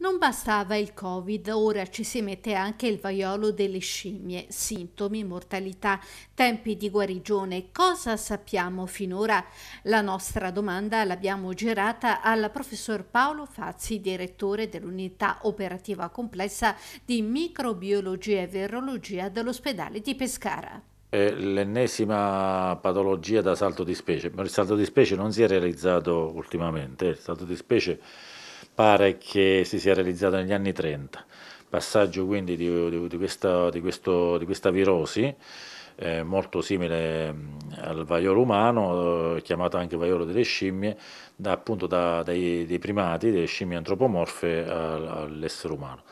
Non bastava il Covid, ora ci si mette anche il vaiolo delle scimmie, sintomi, mortalità, tempi di guarigione. Cosa sappiamo finora? La nostra domanda l'abbiamo girata al professor Paolo Fazzi, direttore dell'unità operativa complessa di microbiologia e virologia dell'ospedale di Pescara. È l'ennesima patologia da salto di specie, ma il salto di specie non si è realizzato ultimamente, il salto di specie pare che si sia realizzata negli anni 30. Passaggio quindi di, di, di, questa, di questo, questa, virosi, eh, molto simile mm, al vaiolo umano, eh, chiamato anche vaiolo delle scimmie, da, appunto da, dai, dei primati, delle scimmie antropomorfe all'essere umano.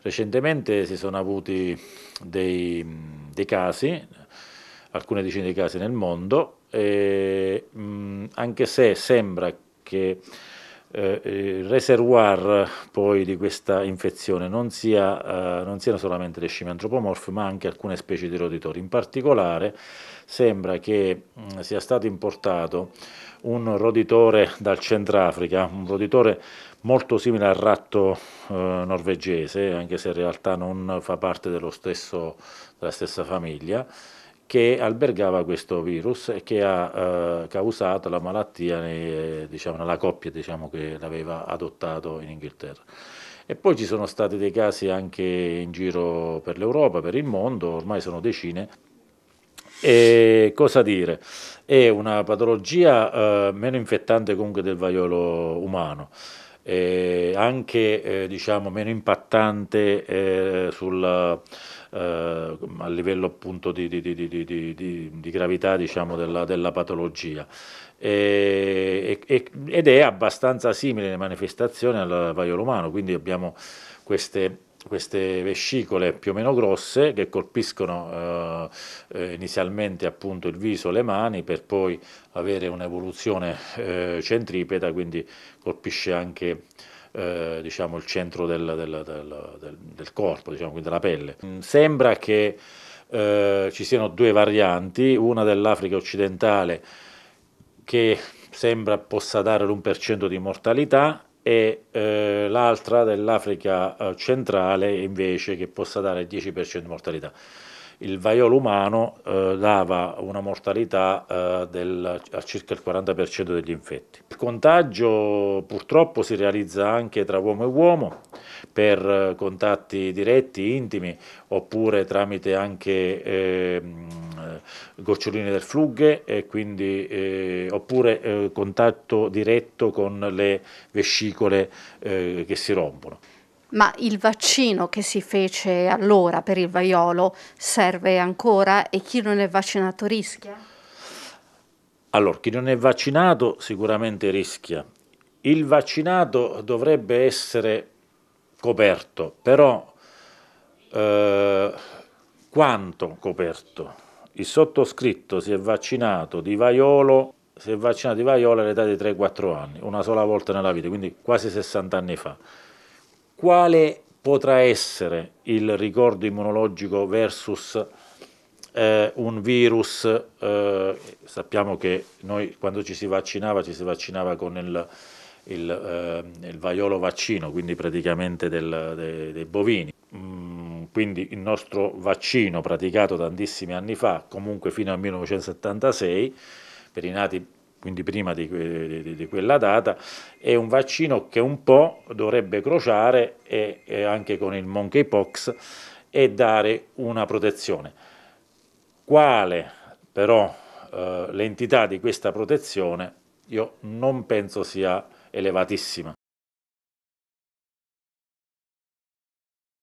Recentemente si sono avuti dei, mm, dei casi, alcune decine di casi nel mondo, e, mh, mm, anche se sembra che eh, il reservoir eh, poi di questa infezione non, sia, eh, non siano solamente le scimmie antropomorfe ma anche alcune specie di roditori. In particolare sembra che mh, mm, sia stato importato un roditore dal Centrafrica, un roditore molto simile al ratto eh, norvegese, anche se in realtà non fa parte stesso, della stessa famiglia, che albergava questo virus e che ha eh, causato la malattia nei, eh, diciamo, nella coppia diciamo, che l'aveva adottato in Inghilterra. E poi ci sono stati dei casi anche in giro per l'Europa, per il mondo, ormai sono decine. E cosa dire? È una patologia eh, meno infettante comunque del vaiolo umano eh, anche eh, diciamo, meno impattante eh, sul, eh, a livello appunto di, di, di, di gravità diciamo, della, della, patologia. E, e, ed è abbastanza simile alle manifestazioni al vaiolo umano, quindi abbiamo queste queste vescicole più o meno grosse che colpiscono eh, eh, inizialmente appunto il viso, le mani per poi avere un'evoluzione eh, centripeta, quindi colpisce anche eh, diciamo, il centro del, del, del, del corpo, diciamo, quindi della pelle. Mm, sembra che eh, ci siano due varianti, una dell'Africa occidentale che sembra possa dare l'1% di mortalità, e eh, l'altra dell'Africa eh, centrale invece che possa dare il 10% di mortalità il vaiolo umano eh, dava una mortalità eh, del, a circa il 40% degli infetti. Il contagio purtroppo si realizza anche tra uomo e uomo per eh, contatti diretti, intimi, oppure tramite anche ehm, eh, goccioline del flughe, quindi, eh, oppure eh, contatto diretto con le vescicole eh, che si rompono ma il vaccino che si fece allora per il vaiolo serve ancora e chi non è vaccinato rischia? Allora, chi non è vaccinato sicuramente rischia. Il vaccinato dovrebbe essere coperto, però eh, quanto coperto? Il sottoscritto si è vaccinato di vaiolo, si è vaccinato di vaiolo all'età di 3-4 anni, una sola volta nella vita, quindi quasi 60 anni fa quale potrà essere il ricordo immunologico versus eh, un virus, eh, sappiamo che noi quando ci si vaccinava ci si vaccinava con il, il, eh, il vaiolo vaccino, quindi praticamente del, dei, dei, bovini. Mm, quindi il nostro vaccino praticato tantissimi anni fa, comunque fino al 1976, per i nati quindi prima di, di, di, quella data, è un vaccino che un po' dovrebbe crociare e, e anche con il monkeypox e dare una protezione. Quale però eh, l'entità di questa protezione io non penso sia elevatissima,